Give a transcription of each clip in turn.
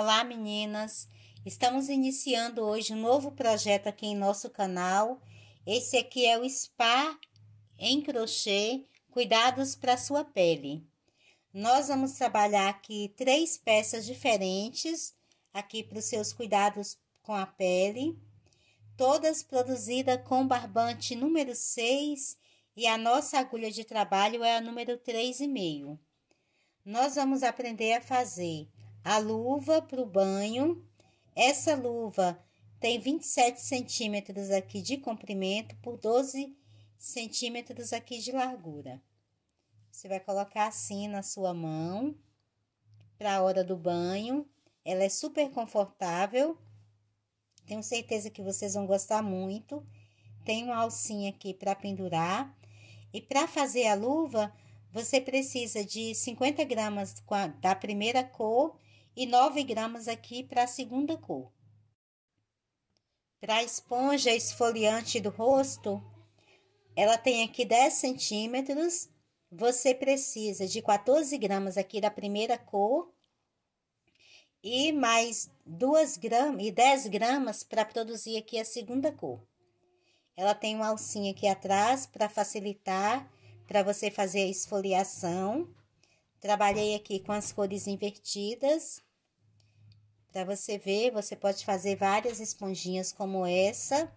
Olá, meninas! Estamos iniciando hoje um novo projeto aqui em nosso canal. Esse aqui é o Spa em Crochê, Cuidados para Sua Pele. Nós vamos trabalhar aqui três peças diferentes, aqui para os seus cuidados com a pele. Todas produzidas com barbante número 6 e a nossa agulha de trabalho é a número 3,5. Nós vamos aprender a fazer a luva para o banho. Essa luva tem 27 centímetros aqui de comprimento por 12 centímetros aqui de largura. Você vai colocar assim na sua mão para a hora do banho. Ela é super confortável. Tenho certeza que vocês vão gostar muito. Tem uma alcinha aqui para pendurar. E para fazer a luva, você precisa de 50 gramas da primeira cor e 9 gramas aqui para a segunda cor. Para a esponja esfoliante do rosto, ela tem aqui 10 centímetros. Você precisa de 14 gramas aqui da primeira cor e mais 2 gramas e 10 gramas para produzir aqui a segunda cor. Ela tem um alcinha aqui atrás para facilitar para você fazer a esfoliação. Trabalhei aqui com as cores invertidas. Para você ver, você pode fazer várias esponjinhas como essa.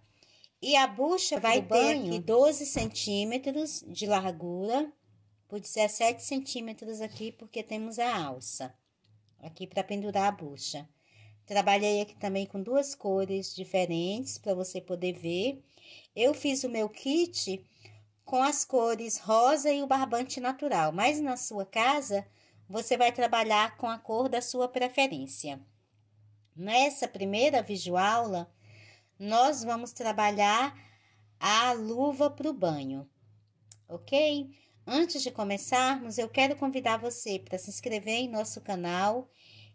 E a bucha vai ter banho. aqui 12 centímetros de largura por 17 centímetros aqui, porque temos a alça aqui para pendurar a bucha. Trabalhei aqui também com duas cores diferentes para você poder ver. Eu fiz o meu kit com as cores rosa e o barbante natural, mas na sua casa você vai trabalhar com a cor da sua preferência. Nessa primeira videoaula, nós vamos trabalhar a luva para o banho, ok? Antes de começarmos, eu quero convidar você para se inscrever em nosso canal,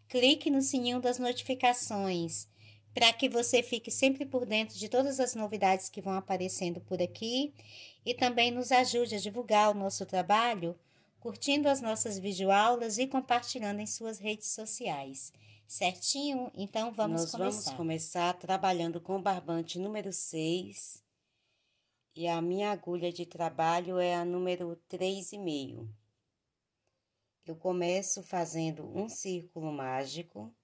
clique no sininho das notificações para que você fique sempre por dentro de todas as novidades que vão aparecendo por aqui e também nos ajude a divulgar o nosso trabalho curtindo as nossas videoaulas e compartilhando em suas redes sociais. Certinho? Então vamos Nós começar. vamos começar trabalhando com barbante número 6 e a minha agulha de trabalho é a número 3,5. Eu começo fazendo um círculo mágico,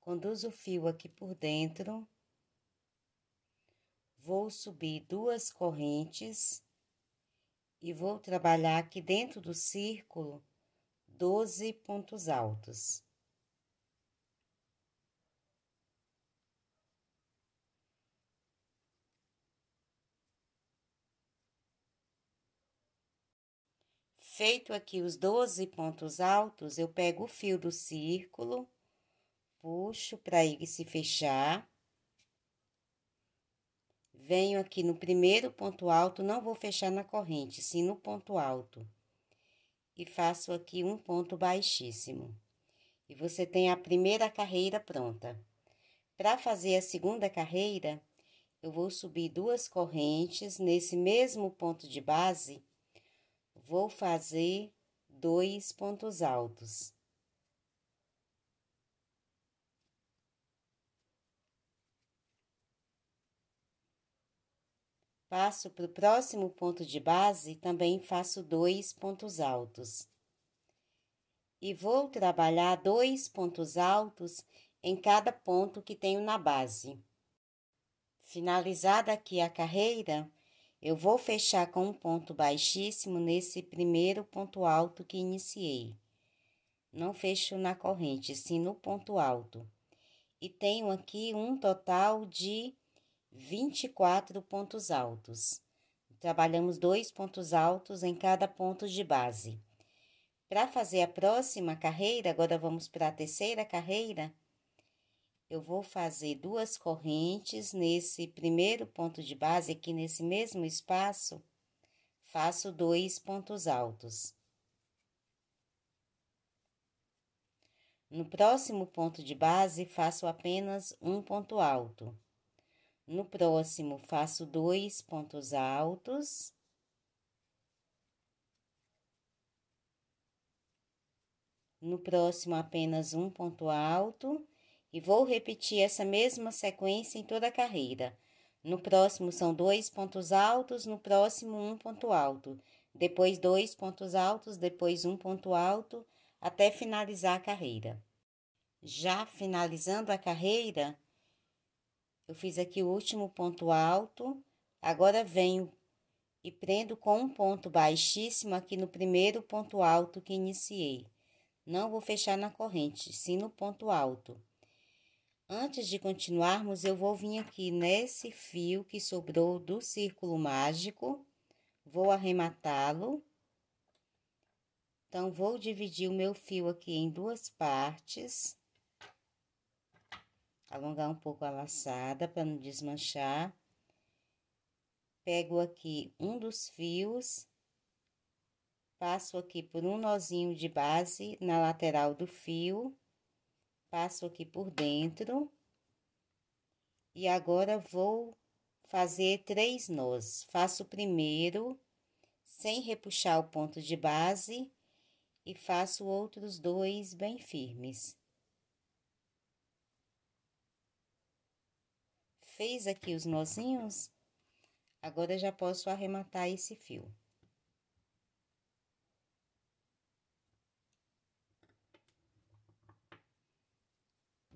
conduzo o fio aqui por dentro, vou subir duas correntes e vou trabalhar aqui dentro do círculo 12 pontos altos. Feito aqui os 12 pontos altos, eu pego o fio do círculo, puxo para ele se fechar. Venho aqui no primeiro ponto alto, não vou fechar na corrente, sim no ponto alto e faço aqui um ponto baixíssimo. E você tem a primeira carreira pronta. Para fazer a segunda carreira, eu vou subir duas correntes nesse mesmo ponto de base, vou fazer dois pontos altos. Passo para o próximo ponto de base e também faço dois pontos altos. E vou trabalhar dois pontos altos em cada ponto que tenho na base. Finalizada aqui a carreira, eu vou fechar com um ponto baixíssimo nesse primeiro ponto alto que iniciei. Não fecho na corrente, sim no ponto alto. E tenho aqui um total de 24 pontos altos. Trabalhamos dois pontos altos em cada ponto de base. Para fazer a próxima carreira, agora vamos para a terceira carreira. Eu vou fazer duas correntes nesse primeiro ponto de base, aqui nesse mesmo espaço, faço dois pontos altos. No próximo ponto de base, faço apenas um ponto alto. No próximo, faço dois pontos altos. No próximo, apenas um ponto alto. E vou repetir essa mesma sequência em toda a carreira. No próximo, são dois pontos altos, no próximo, um ponto alto. Depois, dois pontos altos, depois, um ponto alto, até finalizar a carreira. Já finalizando a carreira, eu fiz aqui o último ponto alto, agora venho e prendo com um ponto baixíssimo aqui no primeiro ponto alto que iniciei. Não vou fechar na corrente, sim no ponto alto. Antes de continuarmos, eu vou vir aqui nesse fio que sobrou do círculo mágico, vou arrematá-lo. Então, vou dividir o meu fio aqui em duas partes alongar um pouco a laçada para não desmanchar. Pego aqui um dos fios, passo aqui por um nozinho de base na lateral do fio, passo aqui por dentro. E agora vou fazer três nós. Faço o primeiro sem repuxar o ponto de base e faço outros dois bem firmes. fez aqui os nozinhos, agora já posso arrematar esse fio.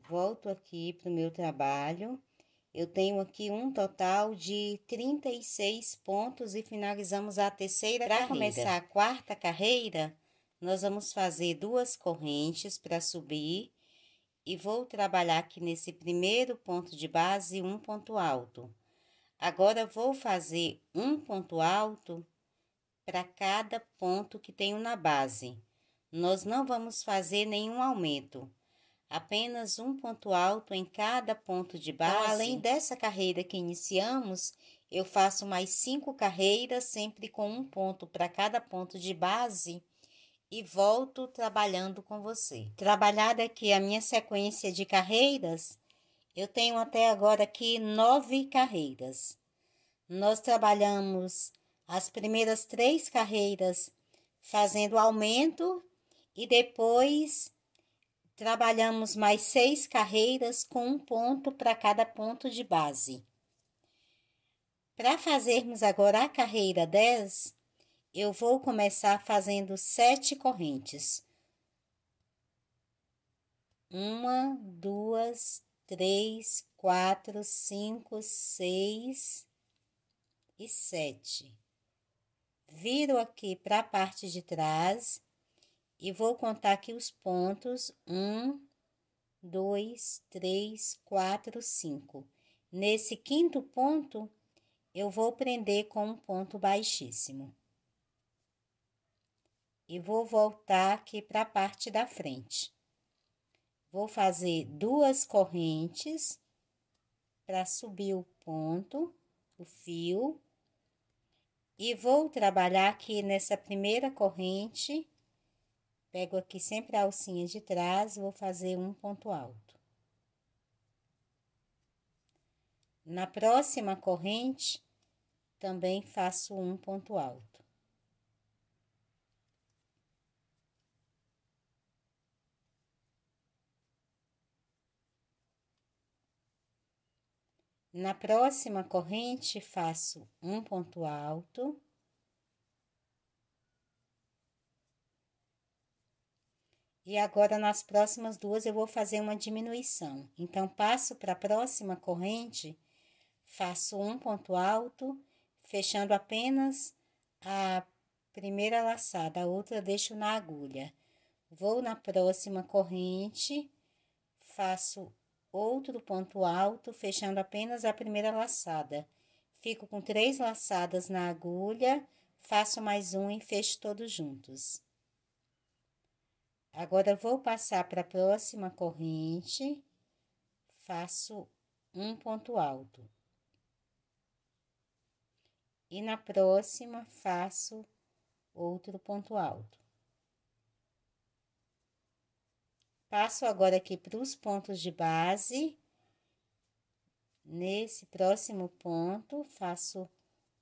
Volto aqui para o meu trabalho. Eu tenho aqui um total de 36 pontos e finalizamos a terceira Para começar a quarta carreira, nós vamos fazer duas correntes para subir e vou trabalhar aqui nesse primeiro ponto de base um ponto alto. Agora vou fazer um ponto alto para cada ponto que tenho na base. Nós não vamos fazer nenhum aumento, apenas um ponto alto em cada ponto de então, base. Então, além dessa carreira que iniciamos, eu faço mais cinco carreiras, sempre com um ponto para cada ponto de base e volto trabalhando com você. Trabalhada aqui a minha sequência de carreiras, eu tenho até agora aqui nove carreiras. Nós trabalhamos as primeiras três carreiras fazendo aumento e depois trabalhamos mais seis carreiras com um ponto para cada ponto de base. Para fazermos agora a carreira 10, eu vou começar fazendo sete correntes. Uma, duas, três, quatro, cinco, seis e sete. Viro aqui para a parte de trás e vou contar aqui os pontos. Um, dois, três, quatro, cinco. Nesse quinto ponto, eu vou prender com um ponto baixíssimo e vou voltar aqui para a parte da frente. Vou fazer duas correntes para subir o ponto, o fio, e vou trabalhar aqui nessa primeira corrente. Pego aqui sempre a alcinha de trás, vou fazer um ponto alto. Na próxima corrente, também faço um ponto alto. Na próxima corrente, faço um ponto alto. E agora, nas próximas duas, eu vou fazer uma diminuição. Então, passo para a próxima corrente, faço um ponto alto, fechando apenas a primeira laçada, a outra deixo na agulha. Vou na próxima corrente, faço outro ponto alto, fechando apenas a primeira laçada. Fico com três laçadas na agulha, faço mais um e fecho todos juntos. Agora, vou passar para a próxima corrente, faço um ponto alto. E na próxima, faço outro ponto alto. Passo agora aqui para os pontos de base. Nesse próximo ponto, faço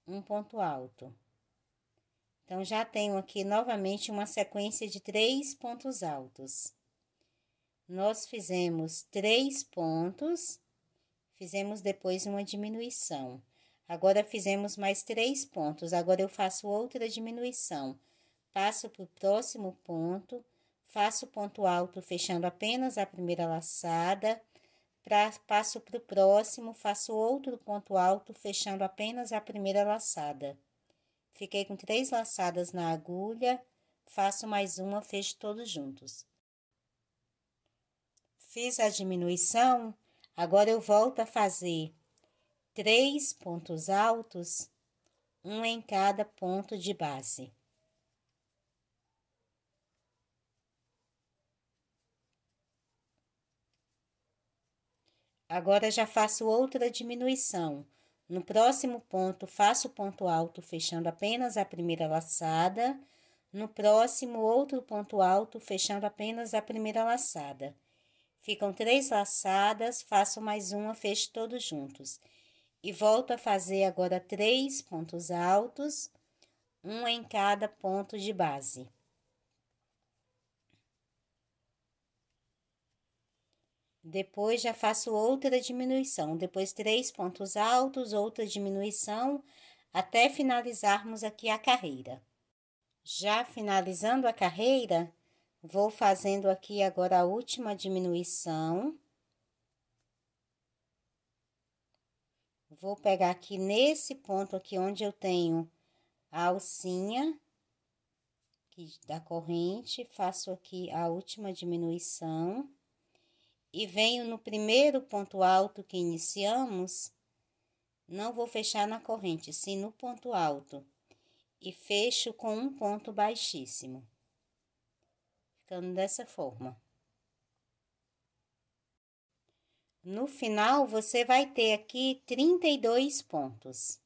um ponto alto. Então, já tenho aqui novamente uma sequência de três pontos altos. Nós fizemos três pontos, fizemos depois uma diminuição. Agora, fizemos mais três pontos, agora eu faço outra diminuição. Passo para o próximo ponto Faço ponto alto fechando apenas a primeira laçada. Pra, passo para o próximo, faço outro ponto alto fechando apenas a primeira laçada. Fiquei com três laçadas na agulha, faço mais uma, fecho todos juntos. Fiz a diminuição, agora eu volto a fazer três pontos altos, um em cada ponto de base. Agora já faço outra diminuição. No próximo ponto, faço ponto alto fechando apenas a primeira laçada. No próximo, outro ponto alto fechando apenas a primeira laçada. Ficam três laçadas, faço mais uma, fecho todos juntos. E volto a fazer agora três pontos altos, um em cada ponto de base. Depois já faço outra diminuição, depois três pontos altos, outra diminuição, até finalizarmos aqui a carreira. Já finalizando a carreira, vou fazendo aqui agora a última diminuição. Vou pegar aqui nesse ponto aqui onde eu tenho a alcinha da corrente, faço aqui a última diminuição e venho no primeiro ponto alto que iniciamos, não vou fechar na corrente, sim no ponto alto, e fecho com um ponto baixíssimo, ficando dessa forma. No final, você vai ter aqui 32 pontos.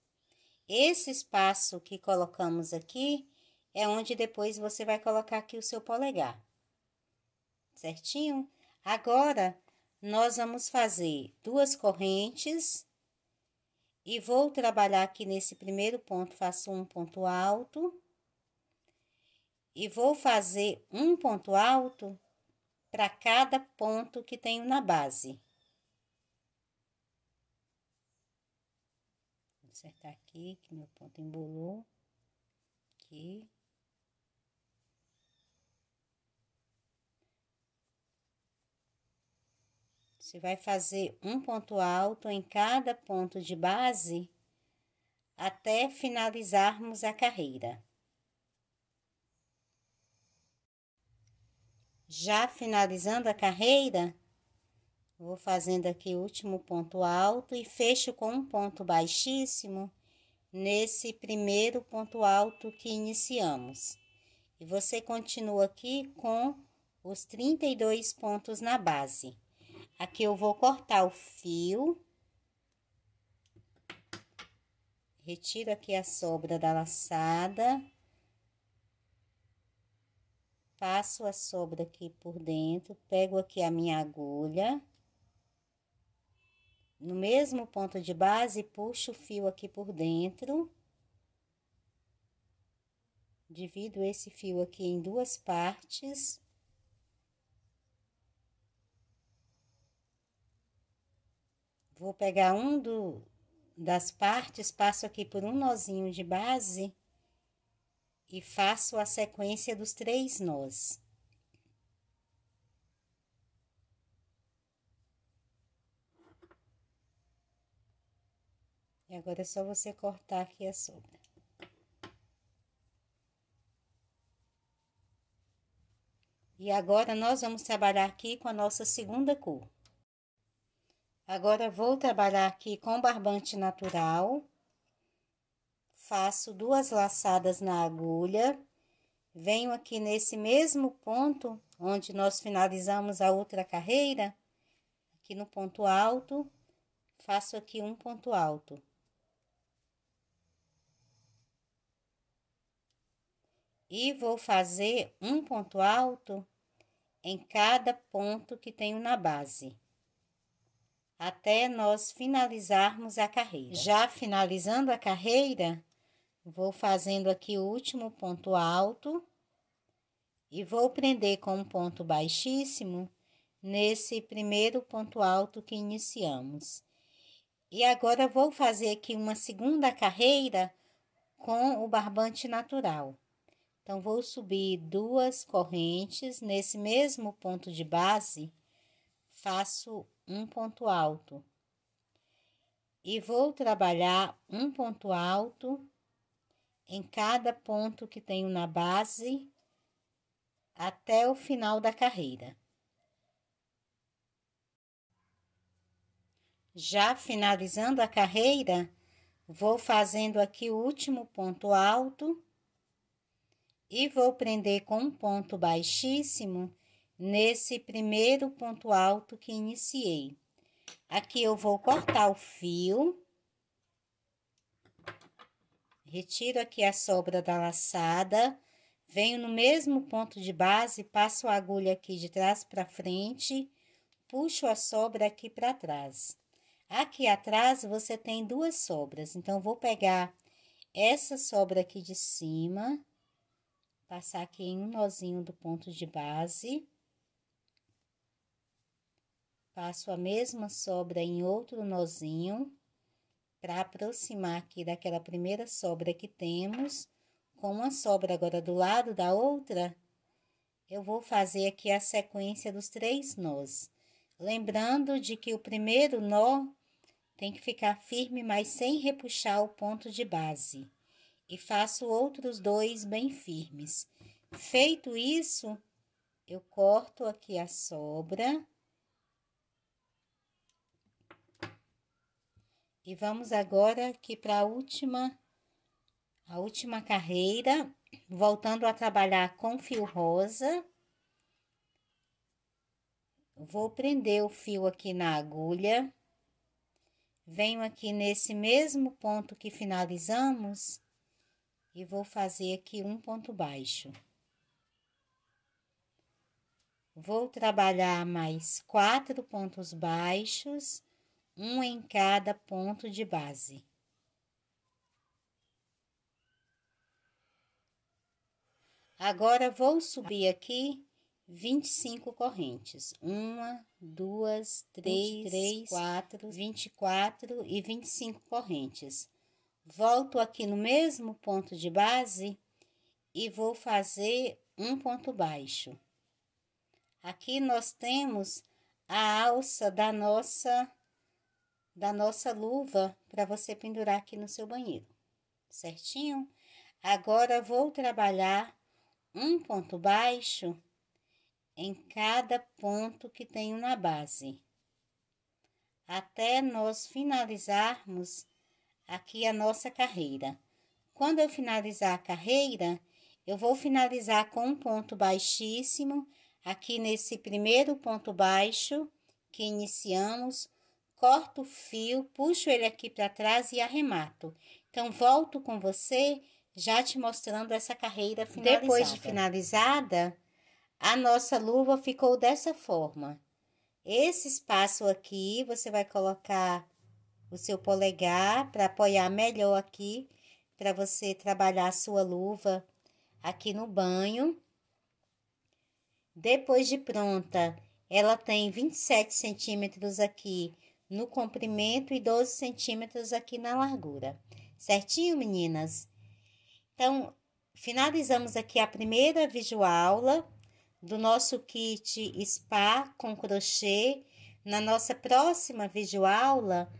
Esse espaço que colocamos aqui é onde depois você vai colocar aqui o seu polegar, certinho? Agora, nós vamos fazer duas correntes e vou trabalhar aqui nesse primeiro ponto, faço um ponto alto. E vou fazer um ponto alto para cada ponto que tenho na base. Vou acertar aqui, que meu ponto embolou. Aqui. Você vai fazer um ponto alto em cada ponto de base até finalizarmos a carreira. Já finalizando a carreira, vou fazendo aqui o último ponto alto e fecho com um ponto baixíssimo nesse primeiro ponto alto que iniciamos. E você continua aqui com os 32 pontos na base. Aqui eu vou cortar o fio. Retiro aqui a sobra da laçada. Passo a sobra aqui por dentro, pego aqui a minha agulha. No mesmo ponto de base, puxo o fio aqui por dentro. Divido esse fio aqui em duas partes. Vou pegar um do, das partes, passo aqui por um nozinho de base e faço a sequência dos três nós. E agora é só você cortar aqui a sobra. E agora nós vamos trabalhar aqui com a nossa segunda cor. Agora, vou trabalhar aqui com barbante natural. Faço duas laçadas na agulha. Venho aqui nesse mesmo ponto onde nós finalizamos a outra carreira, aqui no ponto alto, faço aqui um ponto alto. E vou fazer um ponto alto em cada ponto que tenho na base até nós finalizarmos a carreira. Já finalizando a carreira, vou fazendo aqui o último ponto alto e vou prender com um ponto baixíssimo nesse primeiro ponto alto que iniciamos. E agora vou fazer aqui uma segunda carreira com o barbante natural. Então, vou subir duas correntes nesse mesmo ponto de base faço um ponto alto. E vou trabalhar um ponto alto em cada ponto que tenho na base até o final da carreira. Já finalizando a carreira, vou fazendo aqui o último ponto alto e vou prender com um ponto baixíssimo nesse primeiro ponto alto que iniciei. Aqui eu vou cortar o fio. Retiro aqui a sobra da laçada. Venho no mesmo ponto de base, passo a agulha aqui de trás para frente, puxo a sobra aqui para trás. Aqui atrás você tem duas sobras, então vou pegar essa sobra aqui de cima, passar aqui em um nozinho do ponto de base Passo a mesma sobra em outro nozinho para aproximar aqui daquela primeira sobra que temos. Com uma sobra agora do lado da outra, eu vou fazer aqui a sequência dos três nós. Lembrando de que o primeiro nó tem que ficar firme, mas sem repuxar o ponto de base. E faço outros dois bem firmes. Feito isso, eu corto aqui a sobra E vamos agora aqui para a última, a última carreira, voltando a trabalhar com fio rosa. Vou prender o fio aqui na agulha. Venho aqui nesse mesmo ponto que finalizamos e vou fazer aqui um ponto baixo. Vou trabalhar mais quatro pontos baixos um em cada ponto de base. Agora vou subir aqui 25 correntes. Uma, duas, três, três, quatro, 24 e 25 correntes. Volto aqui no mesmo ponto de base e vou fazer um ponto baixo. Aqui nós temos a alça da nossa da nossa luva para você pendurar aqui no seu banheiro, certinho? Agora vou trabalhar um ponto baixo em cada ponto que tenho na base, até nós finalizarmos aqui a nossa carreira. Quando eu finalizar a carreira, eu vou finalizar com um ponto baixíssimo aqui nesse primeiro ponto baixo que iniciamos corto o fio, puxo ele aqui para trás e arremato. Então, volto com você já te mostrando essa carreira finalizada. Depois de finalizada, a nossa luva ficou dessa forma. Esse espaço aqui, você vai colocar o seu polegar para apoiar melhor aqui, para você trabalhar a sua luva aqui no banho. Depois de pronta, ela tem 27 centímetros aqui no comprimento e 12 centímetros aqui na largura. Certinho, meninas? Então, finalizamos aqui a primeira videoaula do nosso kit Spa com crochê. Na nossa próxima videoaula,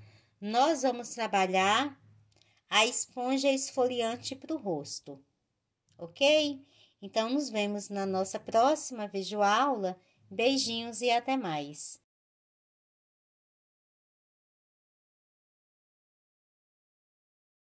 nós vamos trabalhar a esponja esfoliante para o rosto, ok? Então, nos vemos na nossa próxima videoaula. Beijinhos e até mais!